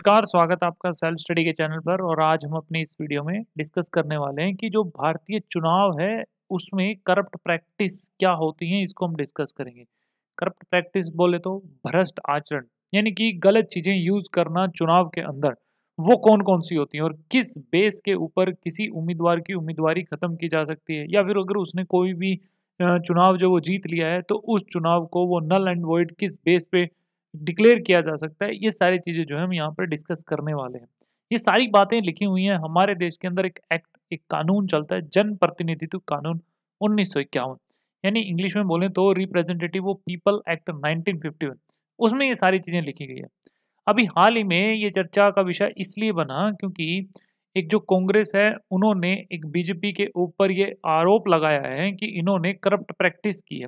नमस्कार स्वागत आपका सेल्फ स्टडी के चैनल पर और आज हम अपनी इस वीडियो में डिस्कस करने वाले हैं कि जो भारतीय चुनाव है उसमें करप्ट प्रैक्टिस क्या होती है इसको हम डिस्कस करेंगे करप्ट प्रैक्टिस बोले तो भ्रष्ट आचरण यानी कि गलत चीज़ें यूज़ करना चुनाव के अंदर वो कौन कौन सी होती हैं और किस बेस के ऊपर किसी उम्मीदवार की उम्मीदवारी ख़त्म की जा सकती है या फिर अगर उसने कोई भी चुनाव जो वो जीत लिया है तो उस चुनाव को वो नल एंड वॉइड किस बेस पे डिक्लेयर किया जा सकता है ये सारी चीज़ें जो है हम यहाँ पर डिस्कस करने वाले हैं ये सारी बातें लिखी हुई हैं हमारे देश के अंदर एक एक्ट एक कानून चलता है जन प्रतिनिधित्व कानून उन्नीस यानी इंग्लिश में बोलें तो रिप्रेजेंटेटिव वो पीपल एक्ट 1951 उसमें ये सारी चीज़ें लिखी गई है अभी हाल ही में ये चर्चा का विषय इसलिए बना क्योंकि एक जो कांग्रेस है उन्होंने एक बीजेपी के ऊपर ये आरोप लगाया है कि इन्होंने करप्ट प्रैक्टिस की है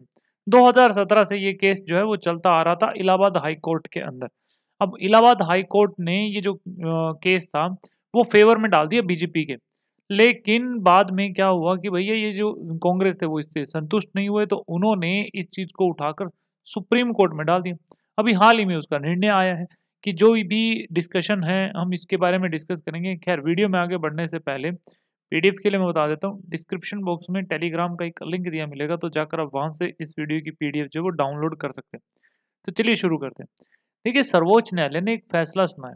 2017 से ये केस जो है वो चलता आ रहा था इलाहाबाद हाई कोर्ट के अंदर अब इलाहाबाद हाई कोर्ट ने ये जो केस था वो फेवर में डाल दिया बीजेपी के लेकिन बाद में क्या हुआ कि भैया ये जो कांग्रेस थे वो इससे संतुष्ट नहीं हुए तो उन्होंने इस चीज़ को उठाकर सुप्रीम कोर्ट में डाल दिया अभी हाल ही में उसका निर्णय आया है कि जो भी डिस्कशन है हम इसके बारे में डिस्कस करेंगे खैर वीडियो में आगे बढ़ने से पहले पीडीएफ के लिए मैं बता देता हूँ डिस्क्रिप्शन बॉक्स में टेलीग्राम का एक लिंक दिया मिलेगा तो जाकर आप वहाँ से इस वीडियो की पीडीएफ जो है वो डाउनलोड कर सकते हैं तो चलिए शुरू करते हैं देखिए सर्वोच्च न्यायालय ने एक फैसला सुनाया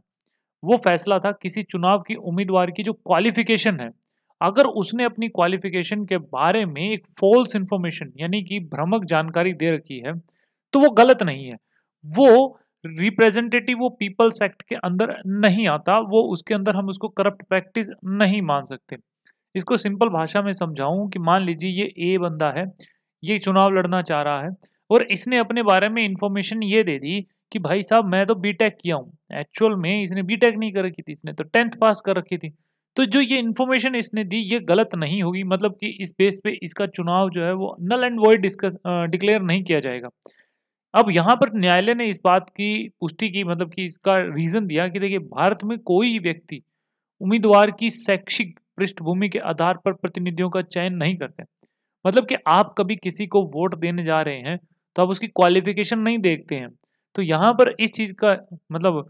वो फैसला था किसी चुनाव की उम्मीदवार की जो क्वालिफिकेशन है अगर उसने अपनी क्वालिफिकेशन के बारे में एक फॉल्स इन्फॉर्मेशन यानी कि भ्रमक जानकारी दे रखी है तो वो गलत नहीं है वो रिप्रेजेंटेटिव वो पीपल्स एक्ट के अंदर नहीं आता वो उसके अंदर हम उसको करप्ट प्रैक्टिस नहीं मान सकते इसको सिंपल भाषा में समझाऊं कि मान लीजिए ये ए बंदा है ये चुनाव लड़ना चाह रहा है और इसने अपने बारे में इन्फॉर्मेशन ये दे दी कि भाई साहब मैं तो बीटेक किया हूँ एक्चुअल में इसने बीटेक नहीं कर रखी थी इसने तो टेंथ पास कर रखी थी तो जो ये इन्फॉर्मेशन इसने दी ये गलत नहीं होगी मतलब कि इस बेस पे इसका चुनाव जो है वो null and void discuss declare नहीं किया जाएगा अब यहाँ पर न्यायालय ने इस बात की पुष्टि की मतलब कि इसका रीज़न दिया कि देखिए भारत में कोई व्यक्ति उम्मीदवार की शैक्षिक पृष्ठभूमि के आधार पर प्रतिनिधियों का चयन नहीं करते मतलब कि आप कभी किसी को वोट देने जा रहे हैं तो आप उसकी क्वालिफिकेशन नहीं देखते हैं तो यहाँ पर इस चीज़ का मतलब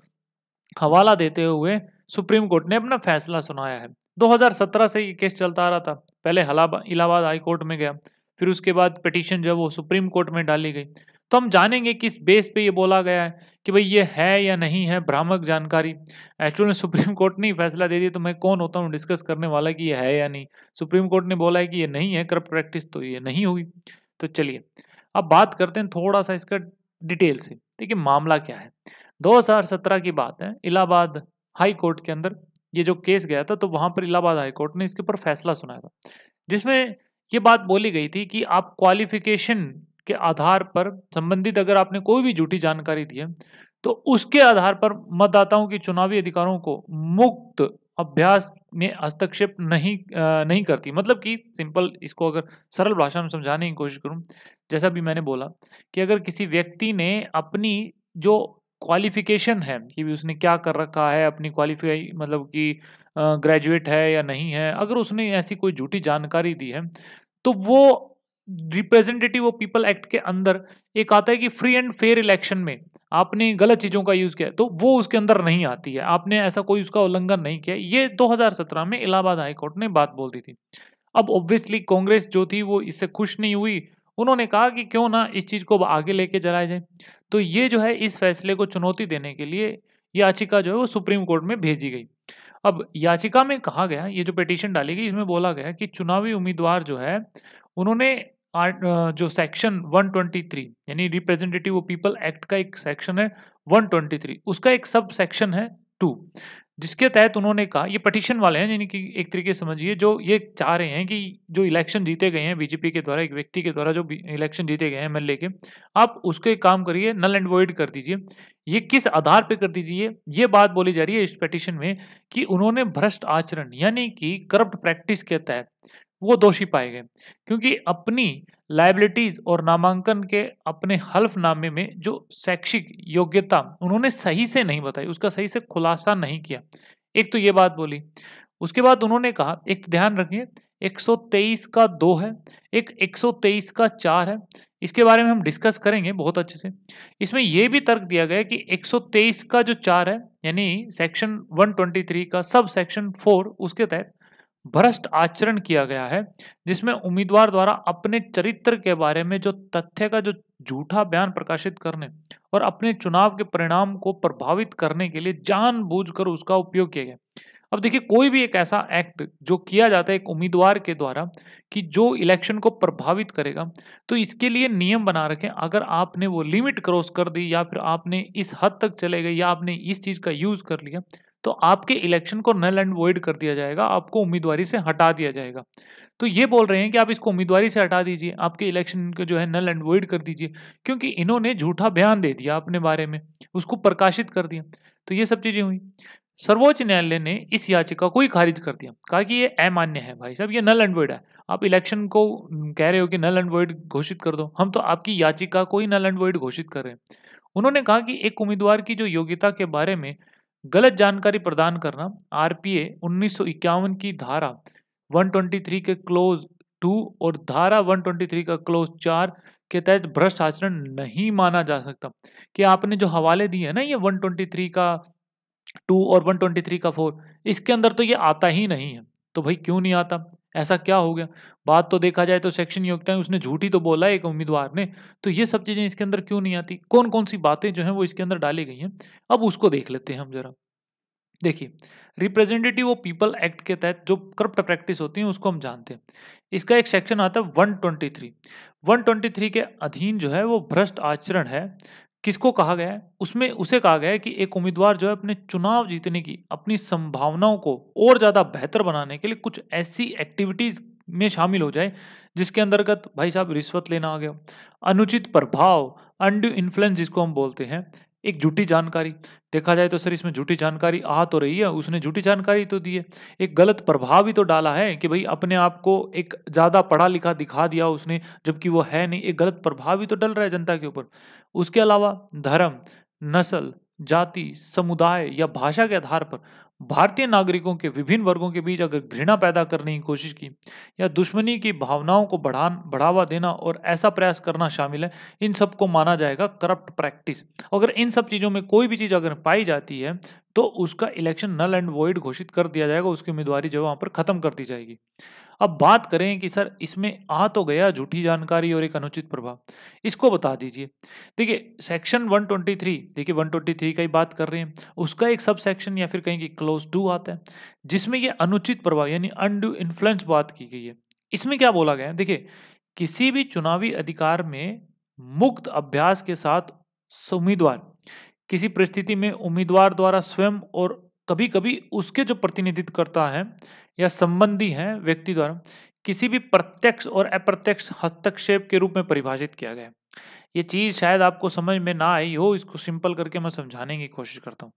हवाला देते हुए सुप्रीम कोर्ट ने अपना फैसला सुनाया है 2017 से ये केस चलता आ रहा था पहले इलाहाबाद हाई कोर्ट में गया फिर उसके बाद पिटीशन जो है वो सुप्रीम कोर्ट में डाली गई तो हम जानेंगे किस बेस पे ये बोला गया है कि भाई ये है या नहीं है भ्रामक जानकारी एक्चुअल में सुप्रीम कोर्ट ने फैसला दे दिया तो मैं कौन होता हूँ डिस्कस करने वाला कि ये है या नहीं सुप्रीम कोर्ट ने बोला है कि ये नहीं है करप्ट प्रैक्टिस तो ये नहीं होगी तो चलिए अब बात करते हैं थोड़ा सा इसका डिटेल से देखिए मामला क्या है दो की बात है इलाहाबाद हाई कोर्ट के अंदर ये जो केस गया था तो वहाँ पर इलाहाबाद हाई कोर्ट ने इसके ऊपर फैसला सुनाया था जिसमें ये बात बोली गई थी कि आप क्वालिफिकेशन के आधार पर संबंधित अगर आपने कोई भी झूठी जानकारी दी है तो उसके आधार पर मतदाताओं के चुनावी अधिकारों को मुक्त अभ्यास में हस्तक्षेप नहीं आ, नहीं करती मतलब कि सिंपल इसको अगर सरल भाषा में समझाने की कोशिश करूं जैसा भी मैंने बोला कि अगर किसी व्यक्ति ने अपनी जो क्वालिफिकेशन है कि भी उसने क्या कर रखा है अपनी क्वालिफाई मतलब कि ग्रेजुएट है या नहीं है अगर उसने ऐसी कोई झूठी जानकारी दी है तो वो रिप्रेजेंटेटिव ऑफ पीपल एक्ट के अंदर एक आता है कि फ्री एंड फेयर इलेक्शन में आपने गलत चीज़ों का यूज़ किया तो वो उसके अंदर नहीं आती है आपने ऐसा कोई उसका उल्लंघन नहीं किया ये 2017 में इलाहाबाद हाईकोर्ट ने बात बोल दी थी अब ऑब्वियसली कांग्रेस जो थी वो इससे खुश नहीं हुई उन्होंने कहा कि क्यों ना इस चीज़ को आगे लेके जलाया जाए तो ये जो है इस फैसले को चुनौती देने के लिए याचिका जो है वो सुप्रीम कोर्ट में भेजी गई अब याचिका में कहा गया ये जो पिटीशन डाली गई इसमें बोला गया कि चुनावी उम्मीदवार जो है उन्होंने जो सेक्शन 123 यानी रिप्रेजेंटेटिव पीपल एक्ट का एक सेक्शन है 123 उसका एक सब सेक्शन है टू जिसके तहत उन्होंने कहा ये पटिशन वाले हैं यानी कि एक तरीके से समझिए जो ये चाह रहे हैं कि जो इलेक्शन जीते गए हैं बीजेपी के द्वारा एक व्यक्ति के द्वारा जो इलेक्शन जीते गए हैं एमएलए के आप उसके काम करिए नल एंड वॉइड कर दीजिए ये किस आधार पे कर दीजिए ये बात बोली जा रही है इस पटिशन में कि उन्होंने भ्रष्ट आचरण यानी कि करप्ट प्रैक्टिस के तहत वो दोषी पाए गए क्योंकि अपनी लाइबिलिटीज और नामांकन के अपने हल्फनामे में जो शैक्षिक योग्यता उन्होंने सही से नहीं बताई उसका सही से खुलासा नहीं किया एक तो ये बात बोली उसके बाद उन्होंने कहा एक ध्यान रखिए 123 का दो है एक 123 का चार है इसके बारे में हम डिस्कस करेंगे बहुत अच्छे से इसमें यह भी तर्क दिया गया कि 123 का जो चार है यानी सेक्शन 123 का सब सेक्शन फोर उसके तहत भ्रष्ट आचरण किया गया है जिसमें उम्मीदवार द्वारा अपने चरित्र के बारे में जो तथ्य का जो झूठा बयान प्रकाशित करने और अपने चुनाव के परिणाम को प्रभावित करने के लिए जानबूझकर उसका उपयोग किया गया अब देखिए कोई भी एक ऐसा एक्ट जो किया जाता है एक उम्मीदवार के द्वारा कि जो इलेक्शन को प्रभावित करेगा तो इसके लिए नियम बना रखें अगर आपने वो लिमिट क्रॉस कर दी या फिर आपने इस हद तक चले गए या आपने इस चीज़ का यूज़ कर लिया तो आपके इलेक्शन को नल एंड वॉइड कर दिया जाएगा आपको उम्मीदवारी से हटा दिया जाएगा तो ये बोल रहे हैं कि आप इसको उम्मीदवारी से हटा दीजिए आपके इलेक्शन को जो है नल एंड वॉइड कर दीजिए क्योंकि इन्होंने झूठा बयान दे दिया अपने बारे में उसको प्रकाशित कर दिया तो ये सब चीज़ें हुई सर्वोच्च न्यायालय ने इस याचिका को ही खारिज कर दिया कहा कि ये अमान्य है भाई साहब ये नल एंड वॉइड है आप इलेक्शन को कह रहे हो कि नल एंड वॉइड घोषित कर दो हम तो आपकी याचिका को ही नल एंड वॉइड घोषित कर रहे हैं उन्होंने कहा कि एक उम्मीदवार की जो योग्यता के बारे में गलत जानकारी प्रदान करना आरपीए उन्नीस की धारा 123 के क्लोज टू और धारा 123 का क्लोज चार के तहत भ्रष्ट आचरण नहीं माना जा सकता कि आपने जो हवाले दिए हैं ना ये 123 का टू और 123 का फोर इसके अंदर तो ये आता ही नहीं है तो भाई क्यों नहीं आता ऐसा क्या हो गया बात तो देखा जाए तो सेक्शन योग्यता है उसने झूठी तो बोला एक उम्मीदवार ने तो ये सब चीज़ें इसके अंदर क्यों नहीं आती कौन कौन सी बातें जो हैं वो इसके अंदर डाली गई हैं अब उसको देख लेते हैं हम जरा देखिए रिप्रेजेंटेटिव ऑफ पीपल एक्ट के तहत जो करप्ट प्रैक्टिस होती है उसको हम जानते हैं इसका एक सेक्शन आता है one one twenty three twenty three के अधीन जो है वो भ्रष्ट आचरण है किसको कहा गया है उसमें उसे कहा गया है कि एक उम्मीदवार जो है अपने चुनाव जीतने की अपनी संभावनाओं को और ज़्यादा बेहतर बनाने के लिए कुछ ऐसी एक्टिविटीज़ में शामिल हो जाए जिसके अंतर्गत भाई साहब रिश्वत लेना आ गया अनुचित प्रभाव अनड्यू इन्फ्लुएंस जिसको हम बोलते हैं एक झूठी जानकारी देखा जाए तो सर इसमें झूठी जानकारी आ तो रही है उसने झूठी जानकारी तो दी है एक गलत प्रभाव भी तो डाला है कि भाई अपने आप को एक ज़्यादा पढ़ा लिखा दिखा दिया उसने जबकि वो है नहीं एक गलत प्रभाव भी तो डल रहा है जनता के ऊपर उसके अलावा धर्म नस्ल जाति समुदाय या भाषा के आधार पर भारतीय नागरिकों के विभिन्न वर्गों के बीच अगर घृणा पैदा करने की कोशिश की या दुश्मनी की भावनाओं को बढ़ान बढ़ावा देना और ऐसा प्रयास करना शामिल है इन सब को माना जाएगा करप्ट प्रैक्टिस अगर इन सब चीज़ों में कोई भी चीज़ अगर पाई जाती है तो उसका इलेक्शन नल एंड वॉइड घोषित कर दिया जाएगा उसकी उम्मीदवारी जो वहाँ पर ख़त्म कर दी जाएगी अब बात करें कि सर इसमें आ तो गया झूठी जानकारी और एक अनुचित प्रभाव इसको बता दीजिए देखिए सेक्शन 123 देखिए 123 का ही बात कर रहे हैं उसका एक सब सेक्शन या फिर कहीं कि क्लोज टू आता है जिसमें यह अनुचित प्रभाव यानी अनड्यू इन्फ्लुएंस बात की गई है इसमें क्या बोला गया है देखिए किसी भी चुनावी अधिकार में मुक्त अभ्यास के साथ उम्मीदवार किसी परिस्थिति में उम्मीदवार द्वारा स्वयं और कभी कभी उसके जो प्रतिनिधित्व करता है या संबंधी है व्यक्ति द्वारा किसी भी प्रत्यक्ष और अप्रत्यक्ष हस्तक्षेप के रूप में परिभाषित किया गया ये चीज़ शायद आपको समझ में ना आई हो इसको सिंपल करके मैं समझाने की कोशिश करता हूँ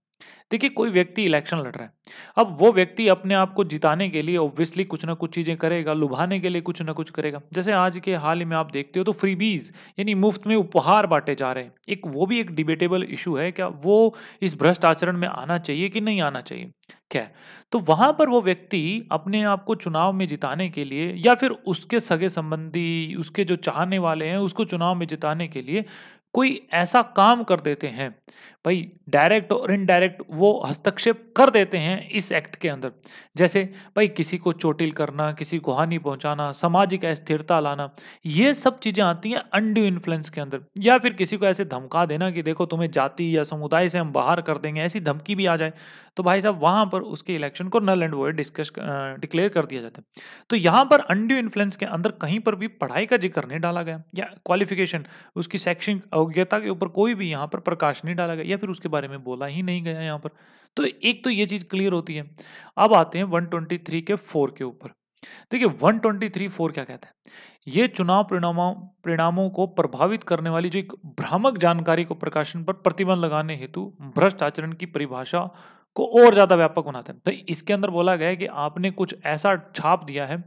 देखिए कोई व्यक्ति इलेक्शन लड़ रहा है अब वो व्यक्ति अपने आप को जिताने के लिए ऑब्वियसली कुछ ना कुछ चीज़ें करेगा लुभाने के लिए कुछ ना कुछ करेगा जैसे आज के हाल ही में आप देखते हो तो फ्रीबीज यानी मुफ्त में उपहार बांटे जा रहे हैं एक वो भी एक डिबेटेबल इशू है क्या वो इस भ्रष्ट आचरण में आना चाहिए कि नहीं आना चाहिए क्या तो वहां पर वो व्यक्ति अपने आप को चुनाव में जिताने के लिए या फिर उसके सगे संबंधी उसके जो चाहने वाले हैं उसको चुनाव में जिताने के लिए लिए कोई ऐसा काम कर देते हैं भाई डायरेक्ट और इनडायरेक्ट वो हस्तक्षेप कर देते हैं इस एक्ट के अंदर जैसे भाई किसी को चोटिल करना किसी को हानि पहुंचाना सामाजिक अस्थिरता लाना ये सब चीज़ें आती हैं अनड्यू इन्फ्लुएंस के अंदर या फिर किसी को ऐसे धमका देना कि देखो तुम्हें जाति या समुदाय से हम बाहर कर देंगे ऐसी धमकी भी आ जाए तो भाई साहब वहाँ पर उसके इलेक्शन को नल एंड वो डिस्कस डिक्लेयर कर दिया जाता है तो यहाँ पर अनड्यू इन्फ्लुएंस के अंदर कहीं पर भी पढ़ाई का जिक्र नहीं डाला गया या क्वालिफिकेशन उसकी शैक्षणिक अयोग्यता के ऊपर कोई भी यहाँ पर प्रकाश नहीं डाला गया या फिर उसके बारे में बोला ही नहीं गया यहाँ पर तो एक तो ये चीज़ क्लियर होती है अब आते हैं 123 के फोर के ऊपर देखिए 123 फोर क्या कहता है ये चुनाव परिणामों परिणामों को प्रभावित करने वाली जो एक भ्रामक जानकारी को प्रकाशन पर प्रतिबंध लगाने हेतु भ्रष्ट आचरण की परिभाषा को और ज़्यादा व्यापक बनाते हैं तो इसके अंदर बोला गया है कि आपने कुछ ऐसा छाप दिया है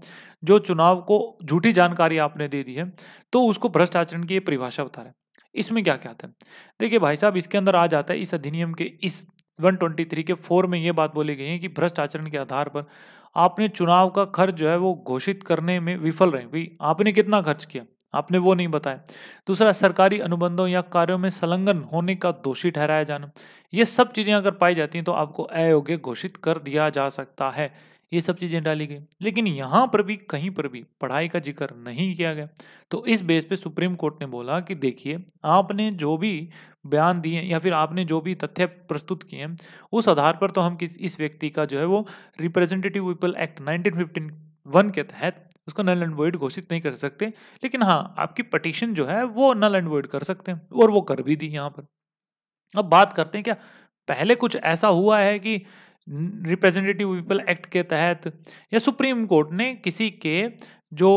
जो चुनाव को झूठी जानकारी आपने दे दी है तो उसको भ्रष्ट आचरण की ये परिभाषा बता रहे हैं इसमें क्या क्या आता है देखिए भाई साहब इसके अंदर आ जाता है इस अधिनियम के इस 123 के फोर में ये बात बोली गई है कि भ्रष्ट आचरण के आधार पर आपने चुनाव का खर्च जो है वो घोषित करने में विफल रहे भाई आपने कितना खर्च किया आपने वो नहीं बताया दूसरा सरकारी अनुबंधों या कार्यों में संलग्न होने का दोषी ठहराया जाना ये सब चीज़ें अगर पाई जाती हैं तो आपको अयोग्य घोषित कर दिया जा सकता है ये सब चीज़ें डाली गई लेकिन यहाँ पर भी कहीं पर भी पढ़ाई का जिक्र नहीं किया गया तो इस बेस पे सुप्रीम कोर्ट ने बोला कि देखिए आपने जो भी बयान दिए या फिर आपने जो भी तथ्य प्रस्तुत किए उस आधार पर तो हम किस इस व्यक्ति का जो है वो representative people act nineteen one के तहत उसको नल एंड वर्ड घोषित नहीं कर सकते लेकिन हाँ आपकी पटिशन जो है वो नल एंड वर्ड कर सकते हैं और वो कर भी दी यहाँ पर अब बात करते हैं क्या पहले कुछ ऐसा हुआ है कि रिप्रेजेंटेटिव पीपल एक्ट के तहत या सुप्रीम कोर्ट ने किसी के जो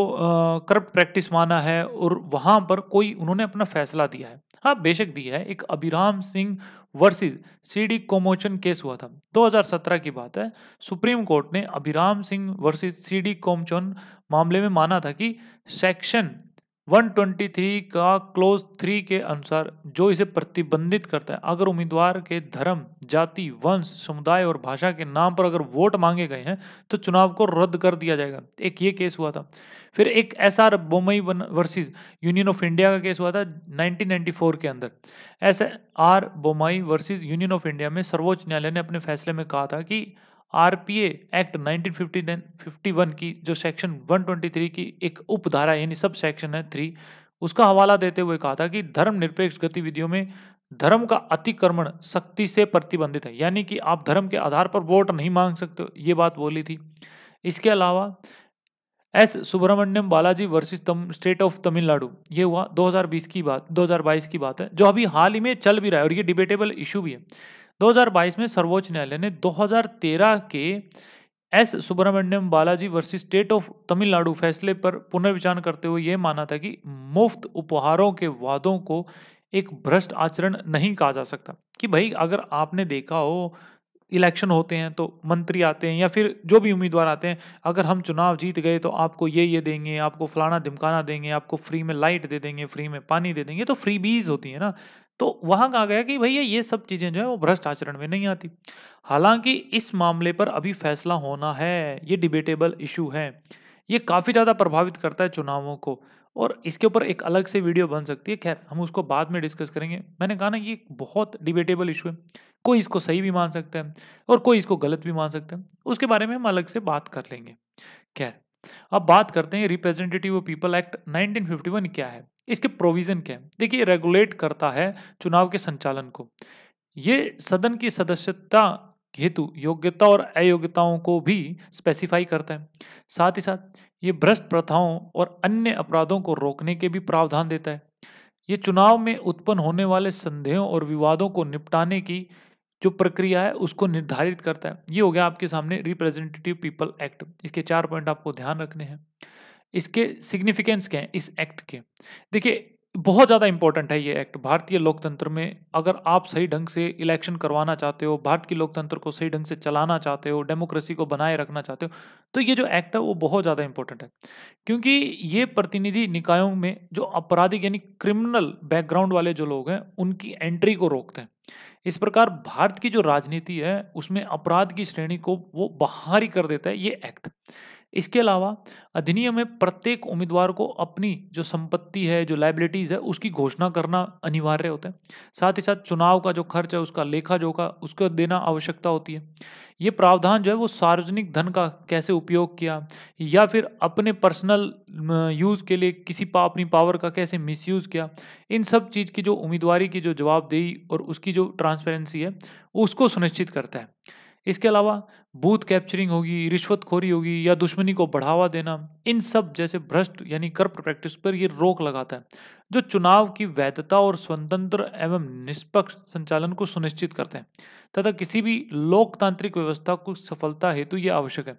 करप्ट प्रैक्टिस माना है और वहाँ पर कोई उन्होंने अपना फैसला दिया है हाँ बेशक दिया है एक Abhiram Singh versus C D Commachen case हुआ था 2017 की बात है सुप्रीम कोर्ट ने अभिराम सिंह वर्सेस सीडी कोमचन मामले में माना था कि सेक्शन 123 का क्लोज थ्री के अनुसार जो इसे प्रतिबंधित करता है अगर उम्मीदवार के धर्म जाति वंश समुदाय और भाषा के नाम पर अगर वोट मांगे गए हैं तो चुनाव को रद्द कर दिया जाएगा एक ये केस हुआ था फिर एक S R Bommai versus Union of India का केस हुआ था 1994 के अंदर S R Bommai versus Union of India में सर्वोच्च न्यायालय ने अपने फैसले में कहा था कि आरपीए एक्ट 1951 की जो सेक्शन 123 की एक उपधारा यानी सब सेक्शन है थ्री उसका हवाला देते हुए कहा था कि धर्मनिरपेक्ष गतिविधियों में धर्म का अतिक्रमण सख्ती से प्रतिबंधित है यानी कि आप धर्म के आधार पर वोट नहीं मांग सकते ये बात बोली थी इसके अलावा एस सुब्रमण्यम बालाजी वर्सेस तम, स्टेट ऑफ तमिलनाडु ये हुआ 2020 की बात 2022 की बात है जो अभी हाल ही में चल भी रहा है और ये डिबेटेबल इशू भी है 2022 में सर्वोच्च न्यायालय ने 2013 के S Subramaniam Balaji versus state of Tamil Nadu फैसले पर पुनर्विचार करते हुए यह माना था कि मुफ्त उपहारों के वादों को एक भ्रष्ट आचरण नहीं कहा जा सकता कि भाई अगर आपने देखा हो इलेक्शन होते हैं तो मंत्री आते हैं या फिर जो भी उम्मीदवार आते हैं अगर हम चुनाव जीत गए तो आपको ये ये देंगे आपको फलाना धमकाना देंगे आपको फ्री में लाइट दे देंगे फ्री में पानी दे देंगे तो फ्री बीज होती है ना तो वहां कहा गया कि भैया ये सब चीजें जो है वो भ्रष्ट आचरण में नहीं आती हालांकि इस मामले पर अभी फैसला होना है ये डिबेटेबल इशू है ये काफ़ी ज़्यादा प्रभावित करता है चुनावों को और इसके ऊपर एक अलग से वीडियो बन सकती है खैर हम उसको बाद में डिस्कस करेंगे मैंने कहा ना ये बहुत डिबेटेबल इशू है कोई इसको सही भी मान सकता है और कोई इसको गलत भी मान सकता है उसके बारे में हम अलग से बात कर लेंगे खैर अब बात करते हैं रिप्रेजेंटेटिव पीपल एक्ट 1951 क्या है इसके प्रोविजन क्या है देखिए रेगुलेट करता है चुनाव के संचालन को ये सदन की सदस्यता हेतु योग्यता और अयोग्यताओं को भी स्पेसिफाई करता है साथ ही साथ ये भ्रष्ट प्रथाओं और अन्य अपराधों को रोकने के भी प्रावधान देता है ये चुनाव में उत्पन्न होने वाले संदेहों और विवादों को निपटाने की जो प्रक्रिया है उसको निर्धारित करता है ये हो गया आपके सामने रिप्रेजेंटेटिव पीपल एक्ट इसके चार पॉइंट आपको ध्यान रखने हैं इसके सिग्निफिकेंस क्या है इस एक्ट के देखिए बहुत ज़्यादा इंपॉर्टेंट है ये एक्ट भारतीय लोकतंत्र में अगर आप सही ढंग से इलेक्शन करवाना चाहते हो भारत के लोकतंत्र को सही ढंग से चलाना चाहते हो डेमोक्रेसी को बनाए रखना चाहते हो तो ये जो एक्ट है वो बहुत ज़्यादा इंपॉर्टेंट है क्योंकि ये प्रतिनिधि निकायों में जो आपराधिक यानी क्रिमिनल बैकग्राउंड वाले जो लोग हैं उनकी एंट्री को रोकते हैं इस प्रकार भारत की जो राजनीति है उसमें अपराध की श्रेणी को वो बाहर ही कर देता है ये एक्ट इसके अलावा अधिनियम में प्रत्येक उम्मीदवार को अपनी जो संपत्ति है जो लाइबिलिटीज़ है उसकी घोषणा करना अनिवार्य होता है साथ ही साथ चुनाव का जो खर्च है उसका लेखा जोखा उसको देना आवश्यकता होती है ये प्रावधान जो है वो सार्वजनिक धन का कैसे उपयोग किया या फिर अपने पर्सनल यूज़ के लिए किसी पा अपनी पावर का कैसे मिसयूज़ किया इन सब चीज़ की जो उम्मीदवारी की जो जवाबदेही और उसकी जो ट्रांसपेरेंसी है उसको सुनिश्चित करता है इसके अलावा बूथ कैप्चरिंग होगी रिश्वतखोरी होगी या दुश्मनी को बढ़ावा देना इन सब जैसे भ्रष्ट यानी करप्ट प्रैक्टिस पर ये रोक लगाता है जो चुनाव की वैधता और स्वतंत्र एवं निष्पक्ष संचालन को सुनिश्चित करते हैं तथा किसी भी लोकतांत्रिक व्यवस्था को सफलता हेतु यह आवश्यक है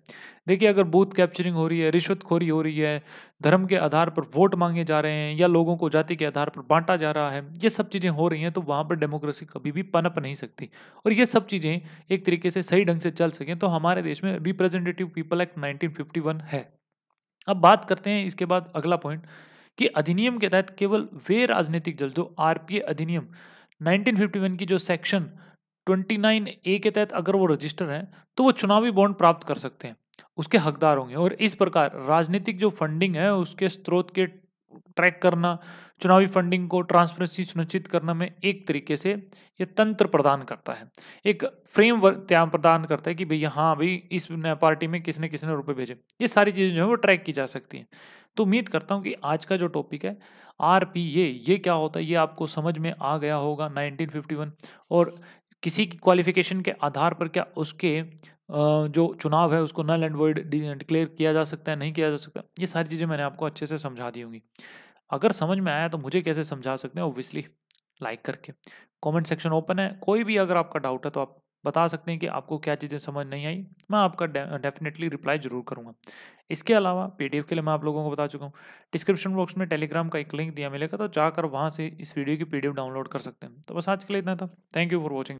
देखिए अगर बूथ कैप्चरिंग हो रही है रिश्वतखोरी हो रही है धर्म के आधार पर वोट मांगे जा रहे हैं या लोगों को जाति के आधार पर बांटा जा रहा है ये सब चीज़ें हो रही हैं तो वहाँ पर डेमोक्रेसी कभी भी पनप नहीं सकती और ये सब चीज़ें एक तरीके से सही ढंग से चल सकें तो हमारे देश में रिप्रेजेंटेटिव पीपल एक्ट नाइनटीन है अब बात करते हैं इसके बाद अगला पॉइंट कि अधिनियम के तहत केवल वे राजनीतिक दल जो आरपीए अधिनियम 1951 की जो सेक्शन 29 ए के तहत अगर वो रजिस्टर हैं तो वो चुनावी बॉन्ड प्राप्त कर सकते हैं उसके हकदार होंगे और इस प्रकार राजनीतिक जो फंडिंग है उसके स्रोत के ट्रैक करना चुनावी फंडिंग को ट्रांसपेरेंसी सुनिश्चित करने में एक तरीके से ये तंत्र प्रदान करता है एक फ्रेमवर्क त्याग प्रदान करता है कि भैया हाँ भाई इस पार्टी में किसने किसने रुपए भेजे ये सारी चीज़ें जो है वो ट्रैक की जा सकती हैं तो उम्मीद करता हूँ कि आज का जो टॉपिक है आर पी ए ये क्या होता है ये आपको समझ में आ गया होगा नाइनटीन और किसी की क्वालिफिकेशन के आधार पर क्या उसके जो चुनाव है उसको नल एंड वर्ड डिक्लेयर किया जा सकता है नहीं किया जा सकता ये सारी चीज़ें मैंने आपको अच्छे से समझा दी होंगी अगर समझ में आया तो मुझे कैसे समझा सकते हैं ओबियसली लाइक करके कमेंट सेक्शन ओपन है कोई भी अगर आपका डाउट है तो आप बता सकते हैं कि आपको क्या चीज़ें समझ नहीं आई मैं आपका डेफिनेटली रिप्लाई जरूर करूँगा इसके अलावा पी के लिए मैं आप लोगों को बता चुका हूँ डिस्क्रिप्शन बॉक्स में टेलीग्राम का एक लिंक दिया मिलेगा तो जाकर वहाँ से इस वीडियो की पी डाउनलोड कर सकते हैं तो बस आज के लिए इतना था थैंक यू फॉर वॉचिंग